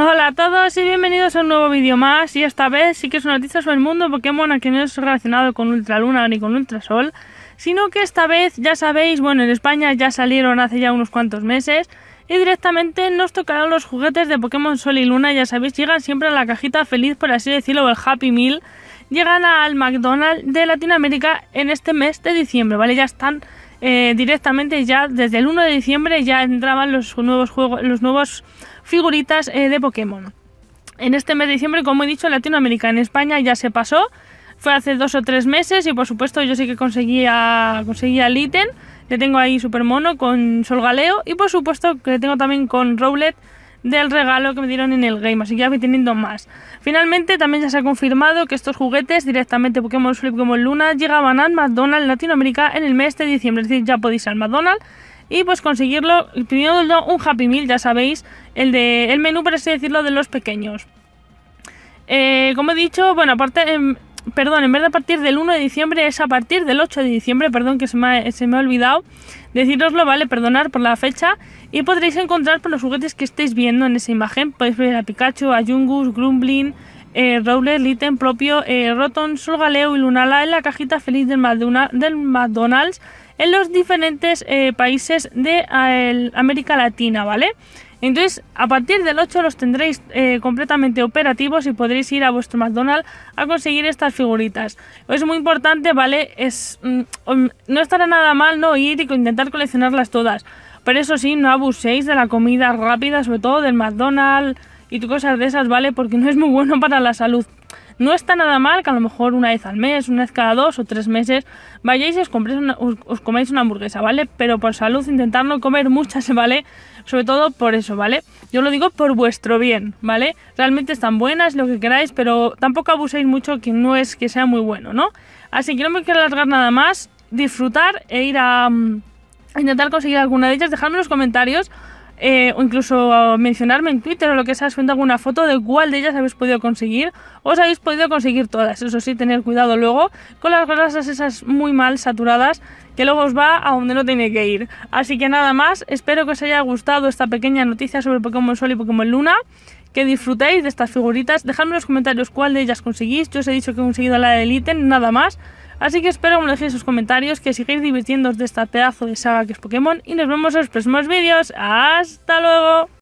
Hola a todos y bienvenidos a un nuevo vídeo más y esta vez sí que es una noticia sobre el mundo Pokémon que no es relacionado con Ultraluna ni con Ultrasol sino que esta vez ya sabéis, bueno en España ya salieron hace ya unos cuantos meses y directamente nos tocarán los juguetes de Pokémon Sol y Luna, ya sabéis, llegan siempre a la cajita feliz, por así decirlo, el Happy Meal. Llegan al McDonald's de Latinoamérica en este mes de diciembre, ¿vale? Ya están eh, directamente ya desde el 1 de diciembre ya entraban los nuevos juegos, los nuevos figuritas eh, de Pokémon. En este mes de diciembre, como he dicho, Latinoamérica en España ya se pasó. Fue hace dos o tres meses y por supuesto yo sí que conseguía, conseguía el ítem. Le tengo ahí Super Mono con Solgaleo y por supuesto que le tengo también con Rowlet del regalo que me dieron en el game, así que ya voy teniendo más. Finalmente también ya se ha confirmado que estos juguetes directamente Pokémon Flip como Luna llegaban al McDonald's Latinoamérica en el mes de diciembre, es decir, ya podéis ir al McDonald's y pues conseguirlo pidiendo un Happy Meal, ya sabéis, el de el menú por así decirlo de los pequeños. Eh, como he dicho, bueno, aparte em, perdón, en vez de a partir del 1 de diciembre, es a partir del 8 de diciembre, perdón, que se me ha, se me olvidado Deciroslo, vale, perdonar por la fecha y podréis encontrar por los juguetes que estáis viendo en esa imagen. Podéis ver a Pikachu, a Jungus, Grumbling eh, Rowlet, propio, eh, Roton, Surgaleo y Lunala en la cajita feliz del, McDonald's en los diferentes eh, países de América Latina, ¿vale? Entonces, a partir del 8 los tendréis eh, completamente operativos y podréis ir a vuestro McDonald's a conseguir estas figuritas. Es muy importante, ¿vale? Es, mm, no estará nada mal no ir y intentar coleccionarlas todas. Pero eso sí, no abuséis de la comida rápida, sobre todo del McDonald's y cosas de esas, ¿vale? Porque no es muy bueno para la salud. No está nada mal que a lo mejor una vez al mes, una vez cada dos o tres meses vayáis y os, una, os, una hamburguesa, ¿vale? Pero por salud intentar no comer muchas, ¿vale? Sobre todo por eso, ¿vale? Yo lo digo por vuestro bien, ¿vale? Realmente están buenas, lo que queráis, pero tampoco abuséis mucho que no es que sea muy bueno, ¿no? Así que no me quiero alargar nada más, disfrutar e ir a... Mm, intentar conseguir alguna de ellas, dejadme en los comentarios eh, o incluso mencionarme en Twitter o lo que sea, subiendo alguna foto de cuál de ellas habéis podido conseguir. Os habéis podido conseguir todas, eso sí, tener cuidado luego con las cosas esas muy mal saturadas que luego os va a donde no tiene que ir. Así que nada más, espero que os haya gustado esta pequeña noticia sobre Pokémon Sol y Pokémon Luna. Que disfrutéis de estas figuritas. Dejadme en los comentarios cuál de ellas conseguís. Yo os he dicho que he conseguido la de ítem, nada más. Así que espero que me dejéis sus comentarios, que sigáis divirtiéndoos de esta pedazo de saga que es Pokémon y nos vemos en los próximos vídeos. ¡Hasta luego!